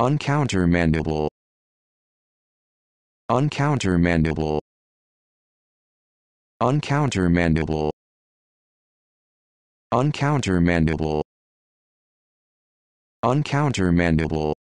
Uncountermandable. Uncountermandable. Uncountermandable. Uncountermandable. Uncountermandable.